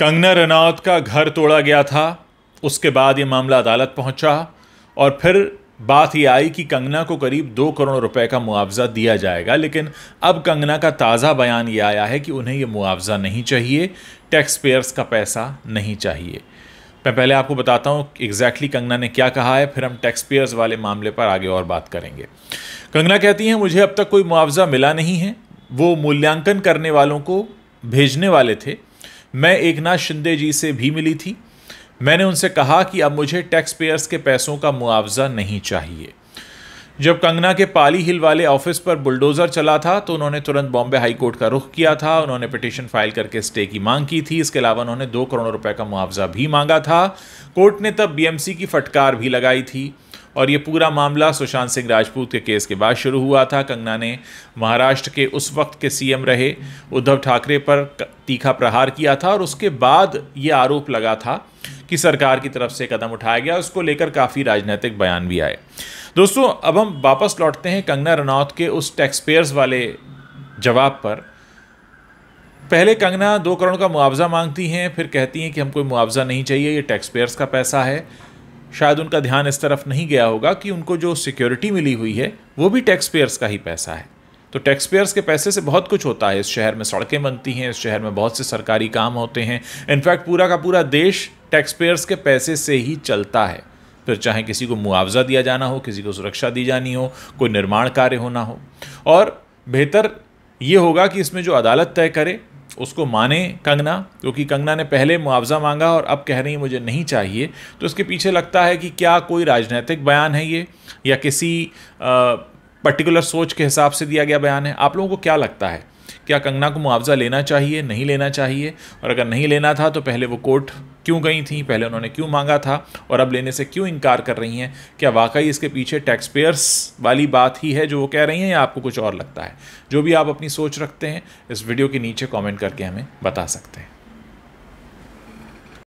कंगना रनौत का घर तोड़ा गया था उसके बाद ये मामला अदालत पहुंचा और फिर बात ये आई कि कंगना को करीब दो करोड़ रुपए का मुआवजा दिया जाएगा लेकिन अब कंगना का ताज़ा बयान ये आया है कि उन्हें ये मुआवजा नहीं चाहिए टैक्स पेयर्स का पैसा नहीं चाहिए मैं पहले आपको बताता हूँ एग्जैक्टली कंगना ने क्या कहा है फिर हम टैक्स पेयर्स वाले मामले पर आगे और बात करेंगे कंगना कहती हैं मुझे अब तक कोई मुआवजा मिला नहीं है वो मूल्यांकन करने वालों को भेजने वाले थे मैं एक नाथ शिंदे जी से भी मिली थी मैंने उनसे कहा कि अब मुझे टैक्स पेयर्स के पैसों का मुआवजा नहीं चाहिए जब कंगना के पाली हिल वाले ऑफिस पर बुलडोज़र चला था तो उन्होंने तुरंत बॉम्बे हाई कोर्ट का रुख किया था उन्होंने पिटिशन फाइल करके स्टे की मांग की थी इसके अलावा उन्होंने दो करोड़ रुपए का मुआवजा भी मांगा था कोर्ट ने तब बीएमसी की फटकार भी लगाई थी और ये पूरा मामला सुशांत सिंह राजपूत के केस के बाद शुरू हुआ था कंगना ने महाराष्ट्र के उस वक्त के सीएम रहे उद्धव ठाकरे पर तीखा प्रहार किया था और उसके बाद ये आरोप लगा था कि सरकार की तरफ से कदम उठाया गया उसको लेकर काफ़ी राजनीतिक बयान भी आए दोस्तों अब हम वापस लौटते हैं कंगना रनौत के उस टैक्स पेयर्स वाले जवाब पर पहले कंगना दो करोड़ का मुआवजा मांगती हैं फिर कहती हैं कि हमको मुआवजा नहीं चाहिए ये टैक्स पेयर्स का पैसा है शायद उनका ध्यान इस तरफ नहीं गया होगा कि उनको जो सिक्योरिटी मिली हुई है वो भी टैक्स पेयर्स का ही पैसा है तो टैक्स पेयर्स के पैसे से बहुत कुछ होता है इस शहर में सड़कें बनती हैं इस शहर में बहुत से सरकारी काम होते हैं इनफैक्ट पूरा का पूरा देश टैक्स पेयर्स के पैसे से ही चलता है फिर चाहे किसी को मुआवजा दिया जाना हो किसी को सुरक्षा दी जानी हो कोई निर्माण कार्य होना हो और बेहतर ये होगा कि इसमें जो अदालत तय करे उसको माने कंगना क्योंकि तो कंगना ने पहले मुआवजा मांगा और अब कह रही मुझे नहीं चाहिए तो इसके पीछे लगता है कि क्या कोई राजनीतिक बयान है ये या किसी पर्टिकुलर सोच के हिसाब से दिया गया बयान है आप लोगों को क्या लगता है क्या कंगना को मुआवजा लेना चाहिए नहीं लेना चाहिए और अगर नहीं लेना था तो पहले वो कोर्ट क्यों गई थी पहले उन्होंने क्यों मांगा था और अब लेने से क्यों इनकार कर रही हैं क्या वाकई इसके पीछे टैक्स पेयर्स वाली बात ही है जो वो कह रही हैं या आपको कुछ और लगता है जो भी आप अपनी सोच रखते हैं इस वीडियो के नीचे कॉमेंट करके हमें बता सकते हैं